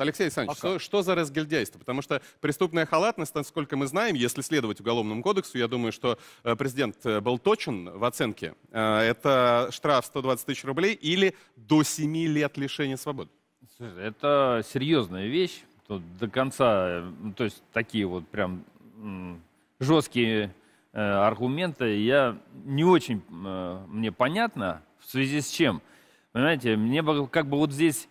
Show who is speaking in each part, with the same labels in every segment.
Speaker 1: Алексей Александрович, Пока. что, что за разгильдяйство? Потому что преступная халатность, насколько мы знаем, если следовать Уголовному кодексу, я думаю, что э, президент э, был точен в оценке, э, это штраф 120 тысяч рублей или до 7 лет лишения свободы. Это
Speaker 2: серьезная вещь. Тут до конца, то есть такие вот прям жесткие аргументы, я не очень мне понятно, в связи с чем. Понимаете, мне как бы вот здесь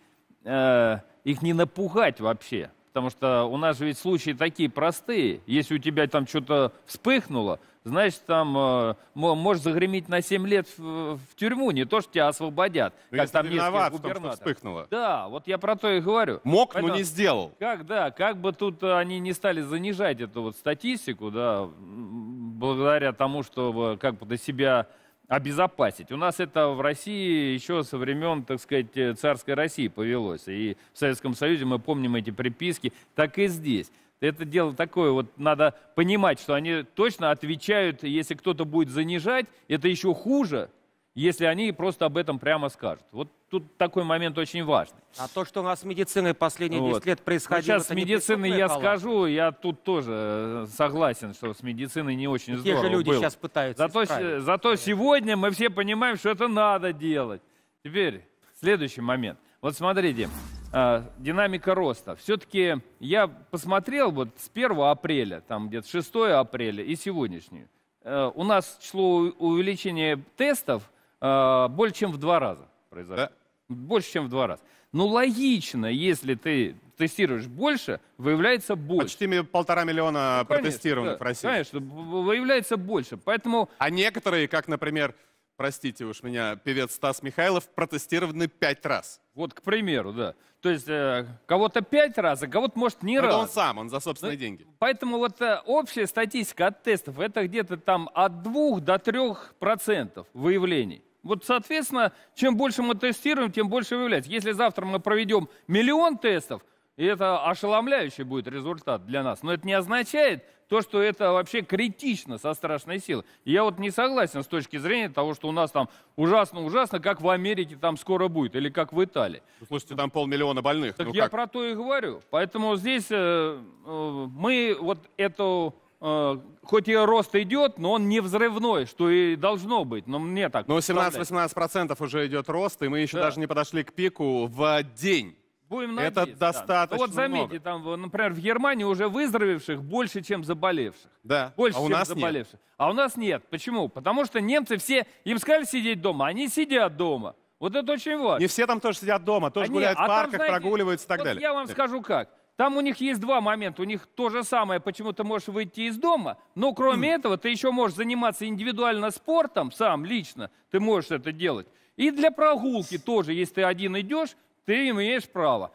Speaker 2: их не напугать вообще. Потому что у нас же ведь случаи такие простые. Если у тебя там что-то вспыхнуло, значит, там э, можешь загреметь на 7 лет в, в тюрьму, не то, что тебя освободят. Но ну, как там виноват в том, что вспыхнуло. Да, вот я про то и говорю.
Speaker 1: Мог, Поэтому, но не сделал.
Speaker 2: Как, да, как бы тут э, они не стали занижать эту вот статистику, да, благодаря тому, что как бы до себя обезопасить. У нас это в России еще со времен, так сказать, э, царской России повелось. И в Советском Союзе мы помним эти приписки, так и здесь. Это дело такое, вот надо понимать, что они точно отвечают, если кто-то будет занижать, это еще хуже, если они просто об этом прямо скажут. Вот тут такой момент очень важный. А то, что у нас с медициной последние вот. лет ну, происходило... сейчас с медициной я палата. скажу, я тут тоже э, согласен, что с медициной не очень здорово Те же люди было. сейчас пытаются Зато, зато сегодня мы все понимаем, что это надо делать. Теперь следующий момент. Вот смотрите, э, динамика роста. Все-таки я посмотрел вот с 1 апреля, там где-то 6 апреля и сегодняшнюю. Э, у нас число увеличения тестов – э, более чем в два раза произошло. Да? Больше, чем в два раза. Ну, логично, если ты тестируешь больше, выявляется больше. Почти полтора миллиона ну, протестированных да, в России. Конечно,
Speaker 1: выявляется больше, поэтому... А некоторые, как, например, простите уж меня, певец Стас Михайлов, протестированы пять раз. Вот, к примеру, да. То есть э, кого-то
Speaker 2: пять раз, а кого-то, может, не раз. он сам, он за собственные ну, деньги. Поэтому вот э, общая статистика от тестов, это где-то там от двух до трех процентов выявлений. Вот, соответственно, чем больше мы тестируем, тем больше выявляется. Если завтра мы проведем миллион тестов, и это ошеломляющий будет результат для нас. Но это не означает то, что это вообще критично со страшной силой. я вот не согласен с точки зрения того, что у нас там ужасно-ужасно, как в Америке там скоро будет, или как в Италии. Ну, слушайте, там полмиллиона больных. Так ну я как? про то и говорю. Поэтому здесь э, э, мы вот эту Э,
Speaker 1: хоть ее рост идет, но он не взрывной, что и должно быть. Но мне так. Но ну, 17-18% уже идет рост, и мы еще да. даже не подошли к пику в день.
Speaker 2: Будем надеяться. Это
Speaker 1: достаточно да. Вот заметьте,
Speaker 2: много. там, например, в Германии уже выздоровевших больше, чем
Speaker 1: заболевших. Да. Больше, а у чем нас заболевших.
Speaker 2: Нет. А у нас нет. Почему? Потому что немцы все, им сказали сидеть дома, они сидят дома. Вот
Speaker 1: это очень важно. Не все там тоже сидят дома, тоже они, гуляют а в парках, там, знаете, прогуливаются и так вот далее. Я вам скажу
Speaker 2: как. Там у них есть два момента. У них то же самое, почему ты можешь выйти из дома, но кроме mm. этого ты еще можешь заниматься индивидуально спортом, сам лично ты можешь это делать. И для прогулки тоже, если ты один идешь, ты имеешь право.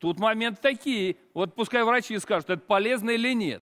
Speaker 2: Тут моменты такие. Вот пускай врачи скажут, это полезно или нет.